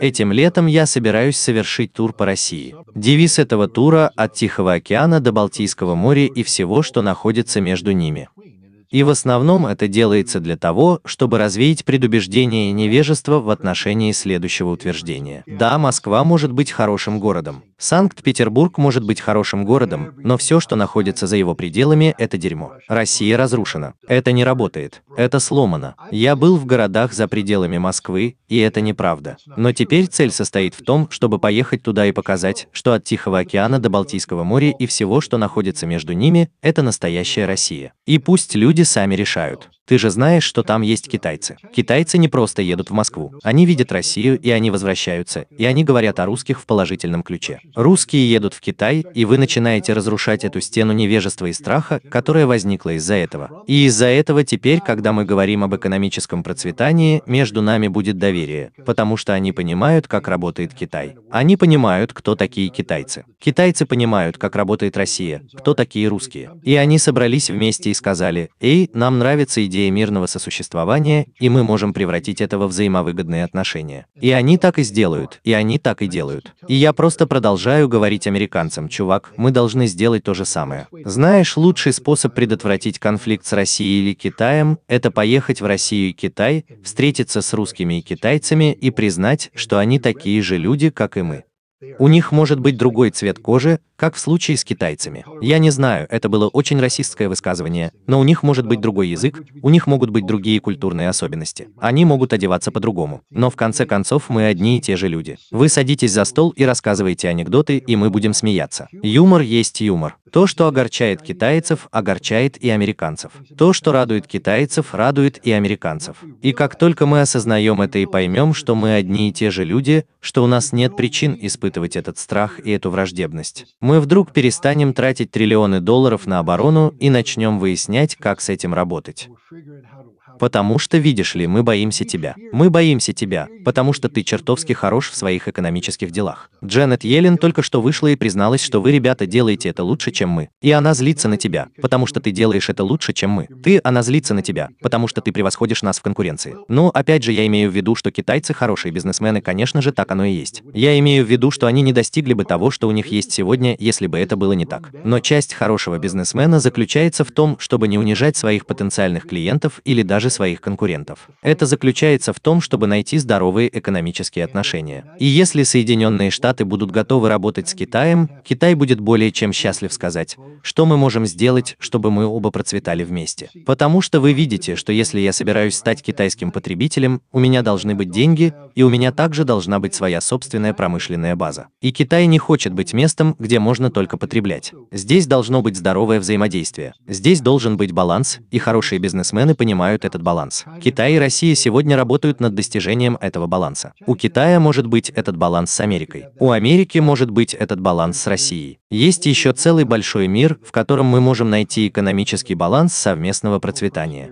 Этим летом я собираюсь совершить тур по России. Девиз этого тура – от Тихого океана до Балтийского моря и всего, что находится между ними. И в основном это делается для того, чтобы развеять предубеждение и невежество в отношении следующего утверждения. Да, Москва может быть хорошим городом. Санкт-Петербург может быть хорошим городом, но все, что находится за его пределами, это дерьмо. Россия разрушена. Это не работает. Это сломано. Я был в городах за пределами Москвы, и это неправда. Но теперь цель состоит в том, чтобы поехать туда и показать, что от Тихого океана до Балтийского моря и всего, что находится между ними, это настоящая Россия. И пусть люди люди сами решают. Ты же знаешь, что там есть китайцы. Китайцы не просто едут в Москву. Они видят Россию, и они возвращаются, и они говорят о русских в положительном ключе. Русские едут в Китай, и вы начинаете разрушать эту стену невежества и страха, которая возникла из-за этого. И из-за этого теперь, когда мы говорим об экономическом процветании, между нами будет доверие, потому что они понимают, как работает Китай. Они понимают, кто такие китайцы. Китайцы понимают, как работает Россия, кто такие русские. И они собрались вместе и сказали, «Эй, нам нравится идея идея мирного сосуществования, и мы можем превратить это во взаимовыгодные отношения. И они так и сделают, и они так и делают. И я просто продолжаю говорить американцам, чувак, мы должны сделать то же самое. Знаешь, лучший способ предотвратить конфликт с Россией или Китаем – это поехать в Россию и Китай, встретиться с русскими и китайцами и признать, что они такие же люди, как и мы. У них может быть другой цвет кожи, как в случае с китайцами. Я не знаю, это было очень расистское высказывание, но у них может быть другой язык, у них могут быть другие культурные особенности. Они могут одеваться по-другому. Но в конце концов мы одни и те же люди. Вы садитесь за стол и рассказываете анекдоты, и мы будем смеяться. Юмор есть юмор. То, что огорчает китайцев, огорчает и американцев. То, что радует китайцев, радует и американцев. И как только мы осознаем это и поймем, что мы одни и те же люди, что у нас нет причин испытывать этот страх и эту враждебность, мы вдруг перестанем тратить триллионы долларов на оборону и начнем выяснять, как с этим работать. Потому что, видишь ли, мы боимся тебя. Мы боимся тебя, потому что ты чертовски хорош в своих экономических делах. Дженнет Йеллен только что вышла и призналась, что вы, ребята, делаете это лучше, чем мы. И она злится на тебя, потому что ты делаешь это лучше, чем мы. Ты, она злится на тебя, потому что ты превосходишь нас в конкуренции. Но, опять же, я имею в виду, что китайцы хорошие бизнесмены, конечно же, так оно и есть. Я имею в виду, что они не достигли бы того, что у них есть сегодня, если бы это было не так. Но часть хорошего бизнесмена заключается в том, чтобы не унижать своих потенциальных клиентов или даже даже своих конкурентов. Это заключается в том, чтобы найти здоровые экономические отношения. И если Соединенные Штаты будут готовы работать с Китаем, Китай будет более чем счастлив сказать, что мы можем сделать, чтобы мы оба процветали вместе. Потому что вы видите, что если я собираюсь стать китайским потребителем, у меня должны быть деньги, и у меня также должна быть своя собственная промышленная база. И Китай не хочет быть местом, где можно только потреблять. Здесь должно быть здоровое взаимодействие. Здесь должен быть баланс, и хорошие бизнесмены понимают это этот баланс. Китай и Россия сегодня работают над достижением этого баланса. У Китая может быть этот баланс с Америкой. У Америки может быть этот баланс с Россией. Есть еще целый большой мир, в котором мы можем найти экономический баланс совместного процветания.